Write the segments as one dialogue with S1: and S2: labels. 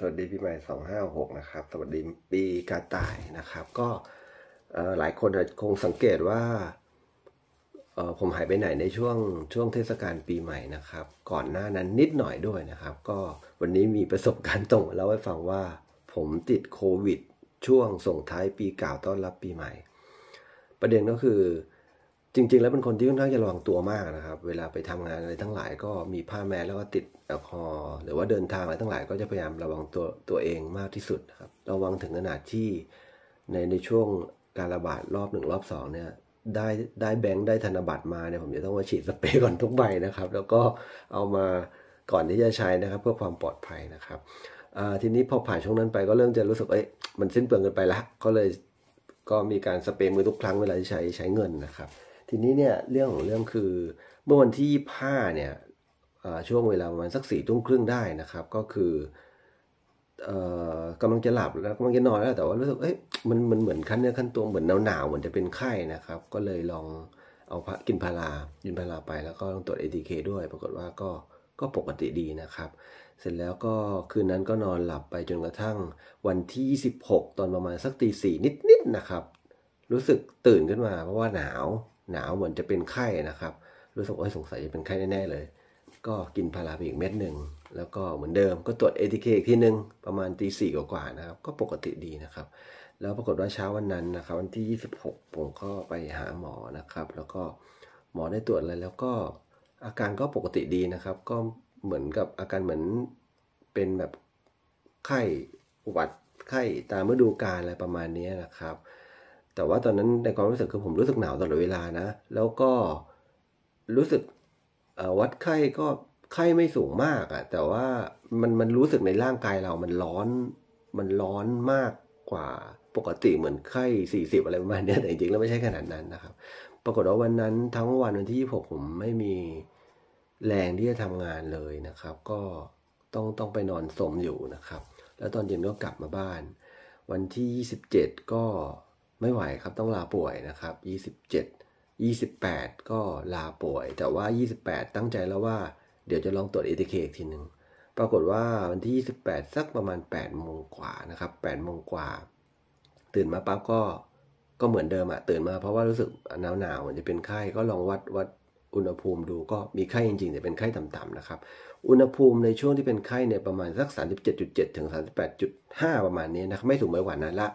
S1: สวัสดีพี่ใหม่ 256 นะครับสวัสดีปีกาต่ายนะครับ ก็หลายคนคงสังเกตว่า ผมหายไปไหนในช่วงช่วงเทศกาลปีใหม่นะครับ ก่อนหน้านั้นนิดหน่อยด้วยนะครับ ก็วันนี้มีประสบการณ์ตรงเล่าให้ฟังว่า ผมติดโควิดช่วงส่งท้ายปีเก่าต้อนรับปีใหม่ ประเด็นก็คือจริงๆ แล้วเป็นคนที่ค่อนข้างจะระวังตัวมากนะครับ เวลาไปทำงานอะไรทั้งหลายก็มีผ้าแมสแล้วก็ติดแอลกอฮอล์หรือว่าเดินทางอะไรทั้งหลายก็จะพยายามระวังตัวตัวเองมากที่สุดครับระวังถึงขนาดที่ในในช่วงการระบาดรอบหนึ่งรอบสองเนี่ย ได้ได้แบงค์ ได้ธนบัตรมาเนี่ยผมจะต้องมาฉีดสเปรย์ก่อนทุกใบนะครับแล้วก็เอามาก่อนที่จะใช้นะครับ เพื่อความปลอดภัยนะครับทีนี้พอผ่านช่วงนั้นไปก็เริ่มจะรู้สึกเอ้ยมันสิ้นเปลืองเกินไปละก็เลยก็มีการสเปรย์มือทุกครั้งเวลาที่ใช้ใช้เงินนะครับทีนี้เนี่ย เรื่องของเรื่องคือ เมื่อวันที่25เนี่ยช่วงเวลาประมาณสักสี่ทุ่มครึ่งได้นะครับ ก็คือกำลังจะหลับแล้วกำลังจะนอนแล้วแต่ว่ารู้สึกเอ้ยมันมันเหมือนคันเนื้อคันตัวเหมือนหนาวหนาวเหมือนจะเป็นไข้นะครับ ก็เลยลองเอาพระกินพารากินพาราไปแล้วก็ต้องตรวจเอทีเคด้วย ปรากฏว่าก็ก็ปกติดีนะครับ เสร็จแล้วก็คืนนั้นก็นอนหลับไป จนกระทั่งวันที่1 6ตอนประมาณสักตีสี่นิดๆนะครับ รู้สึกตื่นขึ้นมา เพราะว่าหนาวหนาวเหมือนจะเป็นไข้นะครับ รู้สึกว่าสงสัยจะเป็นไข้แน่ๆเลย ก็กินพาราไปอีกเม็ดหนึ่งแล้วก็เหมือนเดิมก็ตรวจเอทีเคอีกทีหนึ่งประมาณตีสี่กว่าๆนะครับ ก็ปกติดีนะครับ แล้วปรากฏว่าเช้าวันนั้นนะครับ วันที่ 26ผมก็ไปหาหมอนะครับ แล้วก็หมอได้ตรวจอะไรแล้วก็อาการก็ปกติดีนะครับ ก็เหมือนกับอาการเหมือนเป็นแบบไข้หวัดไข้ตามฤดูกาลอะไรประมาณนี้นะครับแต่ว่าตอนนั้นในความรู้สึกคือผมรู้สึกหนาวตลอดเวลานะ แล้วก็รู้สึกวัดไข้ก็ไข้ไม่สูงมากอะแต่ว่ามันมันรู้สึกในร่างกายเรามันร้อน มันร้อนมากกว่า ปกติเหมือนไข้40อะไรประมาณนี้แต่จริงๆแล้วไม่ใช่ขนาดนั้นนะครับ ปรากฏว่าวันนั้น ทั้งวันวันที่26ผมไม่มีแรงที่จะทำงานเลยนะครับ ก็ต้องต้องไปนอนสมอยู่นะครับ แล้วตอนเย็นก็กลับมาบ้าน วันที่ 27ก็ไม่ไหวครับต้องลาป่วยนะครับ 27 28 ก็ลาป่วย แต่ว่า 28 ตั้งใจแล้วว่า เดี๋ยวจะลองตรวจเอทีเคอีกทีหนึ่งปรากฏว่าวันที่ 28 สักประมาณ8โมงกว่านะครับ8โมงกว่า ตื่นมาปั๊บก็ก็เหมือนเดิมอะตื่นมาเพราะว่ารู้สึกหนาวหนาวเหมือนจะเป็นไข้ก็ลองวัดวัดอุณหภูมิดูก็มีไข้จริงๆแต่เป็นไข้ต่ำๆนะครับ อุณหภูมิในช่วงที่เป็นไข้เนี่ยประมาณสัก37.7ถึง38.5ประมาณนี้นะครับไม่สูงไปกว่านั้นละ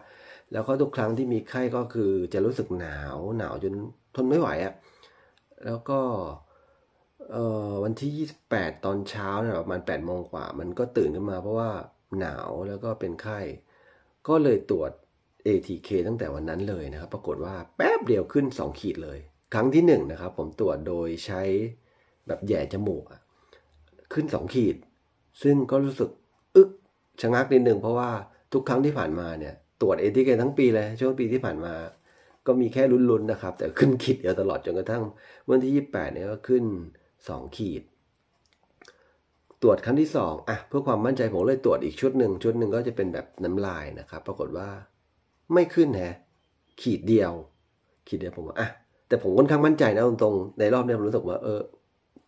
S1: แล้วก็ทุกครั้งที่มีไข้ก็คือจะรู้สึกหนาว หนาวจนทนไม่ไหวอะ่ะ แล้วก็วันที่ 28 ตอนเช้านะประมาณ8โมงกว่า มันก็ตื่นขึ้นมา เพราะว่าหนาว แล้วก็เป็นไข้ ก็เลยตรวจ ATK ตั้งแต่วันนั้นเลยนะครับ ปรากฏว่าแป๊บเดียวขึ้น 2 ขีดเลย ครั้งที่ 1 นะครับผมตรวจโดยใช้แบบแย่จมูก ขึ้น 2 ขีด ซึ่งก็รู้สึกอึกชะงักนิดนึงเพราะว่าทุกครั้งที่ผ่านมาเนี่ยรวจเอทีเกทั้งปีเลยช่วงปีที่ผ่านมาก็มีแค่ลุ้นๆนะครับ แต่ขึ้นขีดเดียวตลอดจนกระทั่งวันที่ยี่แปดเนี่ยก็ขึ้น2ขีด ตรวจครั้งที่2อ่ะเพื่อความมั่นใจผมเลยตรวจอีกชุดหนึ่งชุดหนึ่งก็จะเป็นแบบน้ำลายนะครับปรากฏว่า ไม่ขึ้นแฮขีดเดียวขีดเดียวผมว่าอ่ะแต่ผมค่อนข้างมั่นใจนะตรงๆในรอบนี้ผมรู้สึกว่าเออ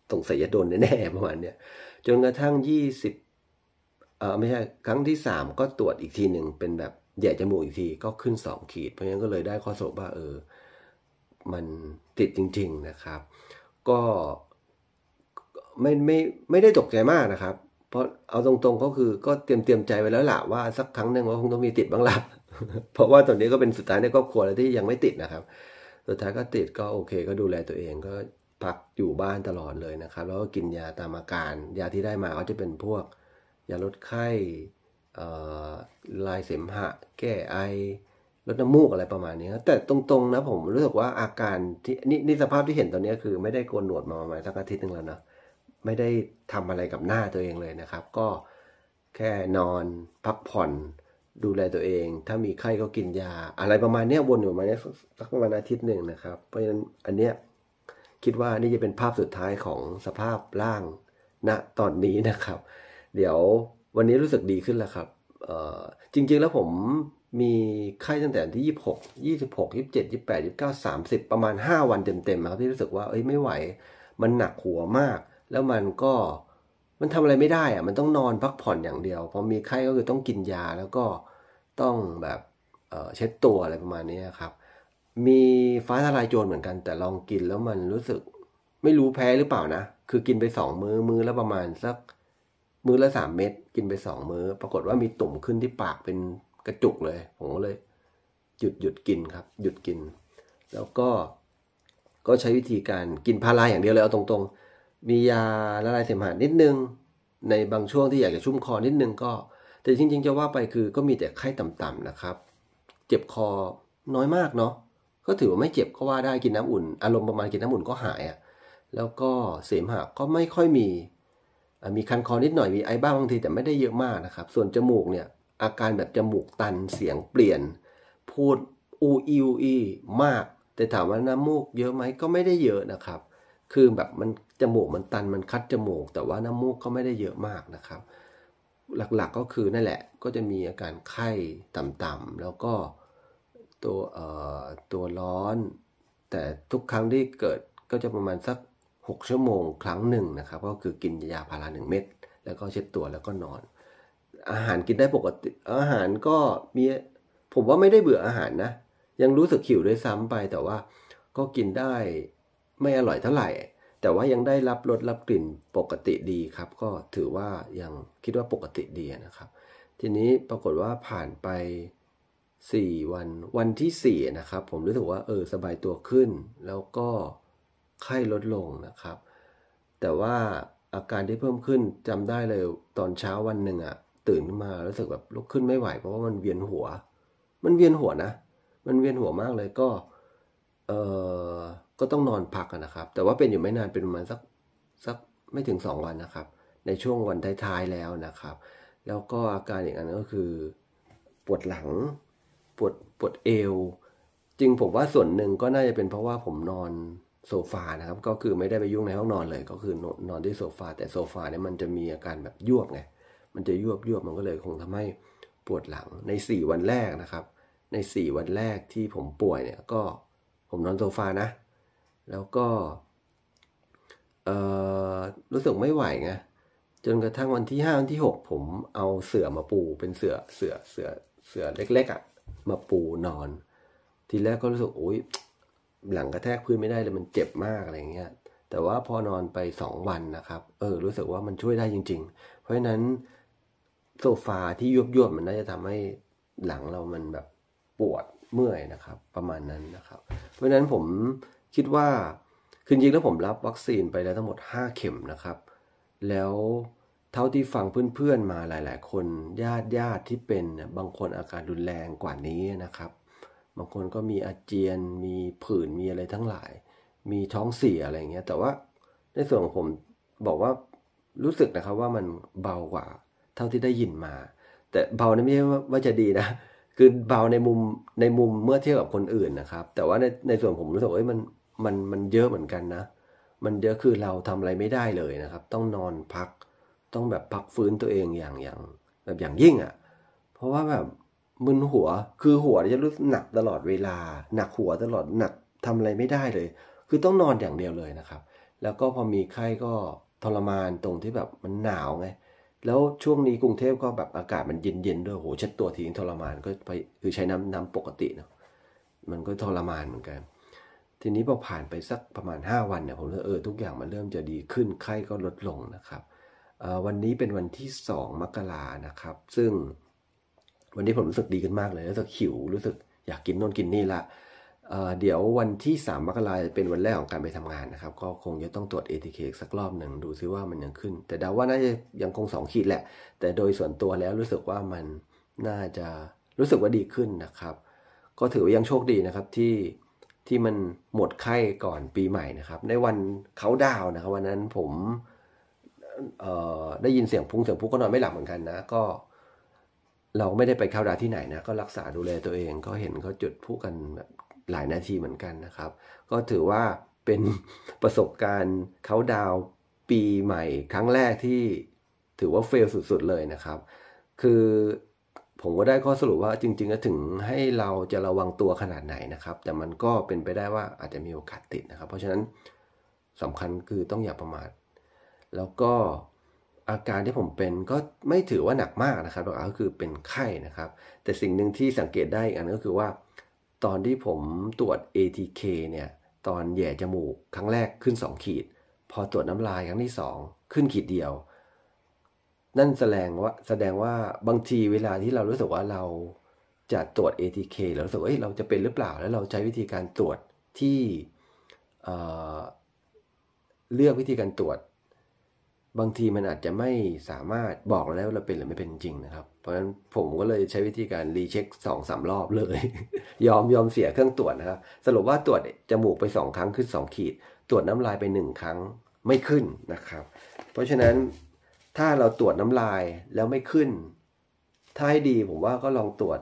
S1: ตรงสัยจโดนแน่ๆประมาณเนี้ยจนกระทั่งยิบเออไม่ใช่ครั้งที่สามก็ตรวจอีกทีหนึ่งเป็นแบบแย่จมูกอีกทีก็ขึ้น 2 ขีดเพราะงั้นก็เลยได้ข้อสรุปว่า เออ มันติดจริง ๆนะครับ ก็ไม่ไม่ไม่ได้ตกใจมากนะครับ เพราะเอาตรงๆก็คือก็เตรียมเตรียมใจไว้แล้วล่ะว่า สักครั้งหนึ่งว่าคงต้องมีติดบ้างละเพราะว่าตอนนี้ก็เป็นสุดท้ายในครอบครัวแล้วที่ยังไม่ติดนะครับสุดท้ายก็ติดก็โอเค ก็ดูแลตัวเองก็พักอยู่บ้านตลอดเลยนะครับ แล้วก็กินยาตามอาการยาที่ได้มาก็จะเป็นพวกยาลดไข้ลายเสมหะ แก้ไอลดน้ำมูก อะไรประมาณนี้ แต่ตรงๆนะผมรู้สึกว่าอาการที่นี่นสภาพที่เห็นตอนนี้คือไม่ได้โกนหนวดมาประมาณสักอาทิตย์นึงแล้วเนะไม่ได้ทำอะไรกับหน้าตัวเองเลยนะครับ ก็แค่นอนพักผ่อนดูแลตัวเอง ถ้ามีไข้ก็กินยา อะไรประมาณนี้วนอยู่มาเนี้ยสักประมาณอาทิตย์หนึ่งนะครับ เพราะฉะนั้นอันเนี้ยคิดว่านี่จะเป็นภาพสุดท้ายของสภาพร่างณนะตอนนี้นะครับ เดี๋ยววันนี้รู้สึกดีขึ้นแล้วครับ จริงๆแล้วผมมีไข้ตั้งแต่ที่ยี่สิบหกยี่สิบหกยี่สิบเจ็ดยี่สิบแปดยี่สิบเก้าสามสิบประมาณห้าวันเต็มๆครับที่รู้สึกว่าเอ้ยไม่ไหว มันหนักหัวมาก แล้วมันก็มันทำอะไรไม่ได้อะมันต้องนอนพักผ่อนอย่างเดียว พอมีไข้ก็คือต้องกินยาแล้วก็ต้องแบบเเช็ดตัวอะไรประมาณนี้ครับ มีฟ้าทลายโจรเหมือนกัน แต่ลองกินแล้วมันรู้สึกไม่รู้แพ้หรือเปล่านะ คือกินไปสองมือมือแล้วประมาณสักมื้อละสามเม็ดกินไปสองมือ้อ ปรากฏว่ามีตุ่มขึ้นที่ปากเป็นกระจุกเลยผมก็เลยหยุดหยุดกินครับ หยุดกิน แล้วก็ก็ใช้วิธีการกินพาราอย่างเดียวเลยเอาตรงๆ มียาละลายเสมหะนิดนึง ในบางช่วงที่อยากจะชุ่มคอนิดนึงก็ แต่จริงๆจะว่าไปคือก็มีแต่ไข้ต่ำๆนะครับ เจ็บคอน้อยมากเนาะก็ถือว่าไม่เจ็บก็ว่าได้กินน้ำอุ่น อารมณ์ประมาณกินน้ำอุ่นก็หายอะ่ะแล้วก็เสมหะก็ไม่ค่อยมีมีคันคอนิดหน่อยมีไอบ้างบางทีแต่ไม่ได้เยอะมากนะครับ ส่วนจมูกเนี่ยอาการแบบจมูกตันเสียงเปลี่ยนพูดอูออูอีมาก แต่ถามว่าน้ำมูกเยอะไหมก็ไม่ได้เยอะนะครับ คือแบบมันจมูกมันตันมันคัดจมูก แต่ว่าน้ำมูกก็ไม่ได้เยอะมากนะครับ หลักๆก็คือนั่นแหละ ก็จะมีอาการไข้ต่ำๆแล้วก็ตัวเอ่อตัวร้อนแต่ทุกครั้งที่เกิดก็จะประมาณสัก6ชั่วโมงครั้งหนึ่งนะครับ ก็คือกินยาพาราหนึ่งเม็ดแล้วก็เช็ดตัวแล้วก็นอน อาหารกินได้ปกติอาหารก็มีผมว่าไม่ได้เบื่ออาหารนะ ยังรู้สึกหิวด้วยซ้ำไป แต่ว่าก็กินได้ไม่อร่อยเท่าไหร่ แต่ว่ายังได้รับรสรับกลิ่นปกติดีครับ ก็ถือว่ายังคิดว่าปกติดีนะครับ ทีนี้ปรากฏว่าผ่านไป4วันวันที่4นะครับผมรู้สึกว่าเออสบายตัวขึ้นแล้วก็ไข้ลดลงนะครับ แต่ว่าอาการที่เพิ่มขึ้นจำได้เลยตอนเช้าวันหนึ่งอะตื่นขึ้นมารู้สึกแบบลุกขึ้นไม่ไหว เพราะว่ามันเวียนหัว มันเวียนหัวนะ มันเวียนหัวมากเลยก็เออก็ต้องนอนพักนะครับ แต่ว่าเป็นอยู่ไม่นานเป็นประมาณสักสักไม่ถึง2วันนะครับ ในช่วงวันท้ายๆแล้วนะครับ แล้วก็อาการอีกอันก็คือ ปวดหลังปวดปวดเอว จริงผมว่าส่วนหนึ่งก็น่าจะเป็นเพราะว่าผมนอนโซฟา นะครับ ก็คือไม่ได้ไปยุ่งในห้องนอนเลย ก็คือนอนที่โซฟา แต่โซฟาเนี่ยมันจะมีอาการแบบยวบไง มันจะยวบยวบมันก็เลย คงทำให้ปวดหลัง ใน 4 วันแรกนะครับ ใน4วันแรกที่ผมป่วยเนี่ยก็ผมนอนโซฟานะ แล้วก็ เอ่อ รู้สึกไม่ไหวไง จนกระทั่งวันที่5วันที่6ผมเอาเสื่อมาปูเป็นเสื่อเสื่อเสื่อเสื่อเล็ก ๆอะ่ะมาปูนอน ทีแรกก็รู้สึกโอ้ยหลังกระแทกพื้นไม่ได้เลยมันเจ็บมากอะไรเงี้ยแต่ว่าพอนอนไป 2 วันนะครับเออรู้สึกว่ามันช่วยได้จริง ๆ เพราะฉะนั้นโซฟาที่ยุบยวบมันน่าจะทำให้หลังเรามันแบบปวดเมื่อยนะครับ ประมาณนั้นนะครับ เพราะฉะนั้นผมคิดว่าคือจริงแล้วผมรับวัคซีนไปแล้วทั้งหมด 5 เข็มนะครับ แล้วเท่าที่ฟัง เพื่อนๆมาหลายๆ คนญาติญาติที่เป็นบางคนอาการรุนแรงกว่านี้นะครับบางคนก็มีอาเจียนมีผื่นมีอะไรทั้งหลาย มีท้องเสียอะไรเงี้ย แต่ว่าในส่วนของผมบอกว่ารู้สึกนะครับ ว่ามันเบากว่าเท่าที่ได้ยินมา แต่เบานี่ไม่ใช่ว่าจะดีนะ คือเบาในมุมในมุมเมื่อเทียบกับคนอื่นนะครับ แต่ว่าในในส่วนผมรู้สึกอ้ยมันมันมันเยอะเหมือนกันนะ มันเยอะคือเราทำอะไรไม่ได้เลยนะครับ ต้องนอนพักต้องแบบพักฟื้นตัวเองอย่างอย่างแบบอย่างยิ่งอะ่ะ เพราะว่าแบบมึนหัวคือหัวจะรู้หนักตลอดเวลา หนักหัวตลอดหนักทำอะไรไม่ได้เลย คือต้องนอนอย่างเดียวเลยนะครับ แล้วก็พอมีไข้ก็ทรมานตรงที่แบบมันหนาวไง แล้วช่วงนี้กรุงเทพก็แบบอากาศมันเย็นๆด้วยโหชัดตัวที้ทรมานก็ไปคือใช้น้ำน้ำปกติเนาะมันก็ทรมานเหมือนกัน ทีนี้พอผ่านไปสักประมาณ5วันเนี่ยผมเลเออทุกอย่างมันเริ่มจะดีขึ้นไข้ก็ลดลงนะครับวันนี้เป็นวันที่2มกรานะครับ ซึ่งวันนี้ผมรู้สึกดีขึ้นมากเลย รู้สึกหิว รู้สึกอยากกินโน่นกินนี่ละ เดี๋ยววันที่ 3มกราเป็นวันแรกของการไปทำงานนะครับ ก็คงจะต้องตรวจเอทีเคสักรอบหนึ่งดูซิว่ามันยังขึ้น แต่เดาว่าน่าจะยังคง 2 ขีดแหละ แต่โดยส่วนตัวแล้วรู้สึกว่ามันน่าจะรู้สึกว่าดีขึ้นนะครับ ก็ถือว่ายังโชคดีนะครับที่ที่มันหมดไข้ก่อนปีใหม่นะครับ ในวันเขาดาวนะครับวันนั้นผมได้ยินเสียงพุงเสียงพุกก็นอนไม่หลับเหมือนกันนะก็เราไม่ได้ไปเข้าดาที่ไหนนะก็รักษาดูแลตัวเอง ก็เห็นเขาจุดพูกันแบบหลายนาทีเหมือนกันนะครับ ก็ถือว่าเป็นประสบการณ์เขาดาวปีใหม่ครั้งแรกที่ถือว่าเฟลสุด ๆ เลยนะครับ คือผมก็ได้ข้อสรุปว่าจริงๆก็ถึงให้เราจะระวังตัวขนาดไหนนะครับ แต่มันก็เป็นไปได้ว่าอาจจะมีโอกาสติดนะครับ เพราะฉะนั้นสำคัญคือต้องอย่าประมาทแล้วก็อาการที่ผมเป็นก็ไม่ถือว่าหนักมากนะครับรก็คือเป็นไข้นะครับแต่สิ่งหนึ่งที่สังเกตได้อีกอันก็คือว่าตอนที่ผมตรวจ ATK เนี่ยตอนแย่จมูกครั้งแรกขึ้น 2 ขีด พอตรวจน้ำลายครั้งที่ 2 ขึ้นขีดเดียวนั่นแสดงว่าแสดงว่าบางทีเวลาที่เรารู้สึกว่าเราจะตรวจ ATK แล้วรู้สึกว่าเราจะเป็นหรือเปล่าแล้วเราใช้วิธีการตรวจที่เเลือกวิธีการตรวจบางทีมันอาจจะไม่สามารถบอกเรา้วเราเป็นหรือไม่เป็นจริงนะครับ เพราะฉะนั้นผมก็เลยใช้วิธีการรีเช็คสองสารอบเลย ยอมยอมเสียเครื่องตรวจนะครับสรุปว่าตรวจจมูกไปสองครั้งขึ้นสองขีดตรวจน้ำลายไปหนึ่งครั้งไม่ขึ้นนะครับ เพราะฉะนั้นถ้าเราตรวจน้ำลายแล้วไม่ขึ้นถ้าให้ดีผมว่าก็ลองตรวจ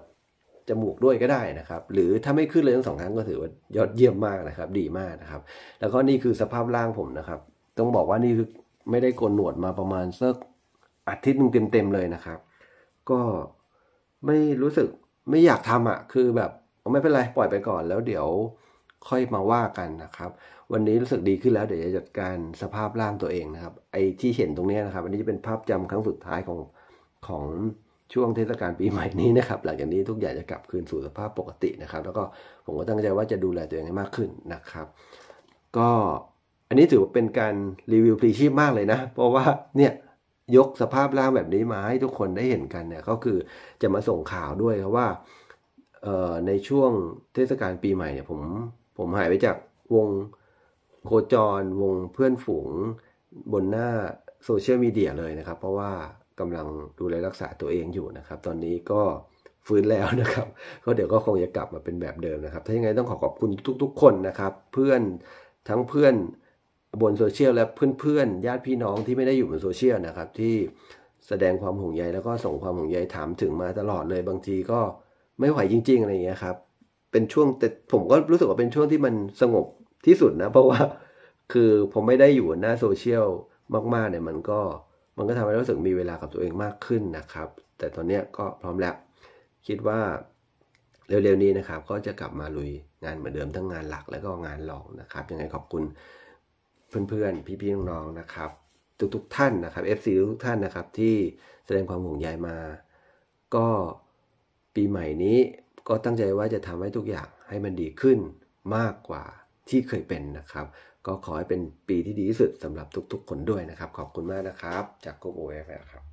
S1: จมูกด้วยก็ได้นะครับ หรือถ้าไม่ขึ้นเลยทั้งสองครั้งก็ถือว่ายอดเยี่ยมมากนะครับ ดีมากนะครับ แล้วก็นี่คือสภาพร่างผมนะครับต้องบอกว่านี่คือไม่ได้โกนหนวดมาประมาณ สักอาทิตย์หนึ่งเต็มๆเลยนะครับ ก็ไม่รู้สึกไม่อยากทำอะ่ะ คือแบบไม่เป็นไร ปล่อยไปก่อนแล้วเดี๋ยวค่อยมาว่ากันนะครับ วันนี้รู้สึกดีขึ้นแล้วเดี๋ยวจะจัดการสภาพร่างตัวเองนะครับ ไอ้ที่เห็นตรงนี้นะครับอันนี้จะเป็นภาพจำครั้งสุดท้ายของของช่วงเทศกาลปีใหม่นี้นะครับ หลังจากนี้ทุกอย่างจะกลับคืนสู่สภาพปกตินะครับ แล้วก็ผมก็ตั้งใจว่าจะดูแลตัวเองให้มากขึ้นนะครับ ก็อันนี้ถือว่าเป็นการรีวิวพรีชีพมากเลยนะ เพราะว่าเนี่ยยกสภาพร่างแบบนี้มาให้ทุกคนได้เห็นกันเนี่ยก็คือจะมาส่งข่าวด้วยครับว่าในช่วงเทศกาลปีใหม่เนี่ยผมผมหายไปจากวงโคจร วงเพื่อนฝูงบนหน้าโซเชียลมีเดียเลยนะครับ เพราะว่ากำลังดูแลรักษาตัวเองอยู่นะครับ ตอนนี้ก็ฟื้นแล้วนะครับก็เดี๋ยวก็คงจะกลับมาเป็นแบบเดิมนะครับ ถ้าอย่างไรต้องขอขอบคุณทุกๆคนนะครับ เพื่อนทั้งเพื่อนบนโซเชียล และเพื่อนๆญาติพี่น้องที่ไม่ได้อยู่บนโซเชียลนะครับ ที่แสดงความห่วงใยแล้วก็ส่งความห่วงใยถามถึงมาตลอดเลย บางทีก็ไม่ไหวจริงๆอะไรอย่างเงี้ยครับ เป็นช่วงแต่ผมก็รู้สึกว่าเป็นช่วงที่มันสงบที่สุดนะ เพราะว่าคือผมไม่ได้อยู่หน้าโซเชียลมากๆเนี่ย มันก็มันก็ทำให้รู้สึกมีเวลากับตัวเองมากขึ้นนะครับ แต่ตอนนี้ก็พร้อมแล้ว คิดว่า เร็ว ๆนี้นะครับ ก็จะกลับมาลุยงานเหมือนเดิมทั้งงานหลัก แล้วก็งานรองนะครับ ยังไงขอบคุณเพื่อนๆ พี่ๆ น้องๆ นะครับทุกๆ ท่านนะครับ FC ทุกท่านนะครับที่แสดงความห่วงใยมา ก็ปีใหม่นี้ก็ตั้งใจว่าจะทำให้ทุกอย่างให้มันดีขึ้นมากกว่าที่เคยเป็นนะครับ ก็ขอให้เป็นปีที่ดีที่สุดสำหรับทุกๆ คนด้วยนะครับ ขอบคุณมากนะครับจาก โกโบเอฟครับ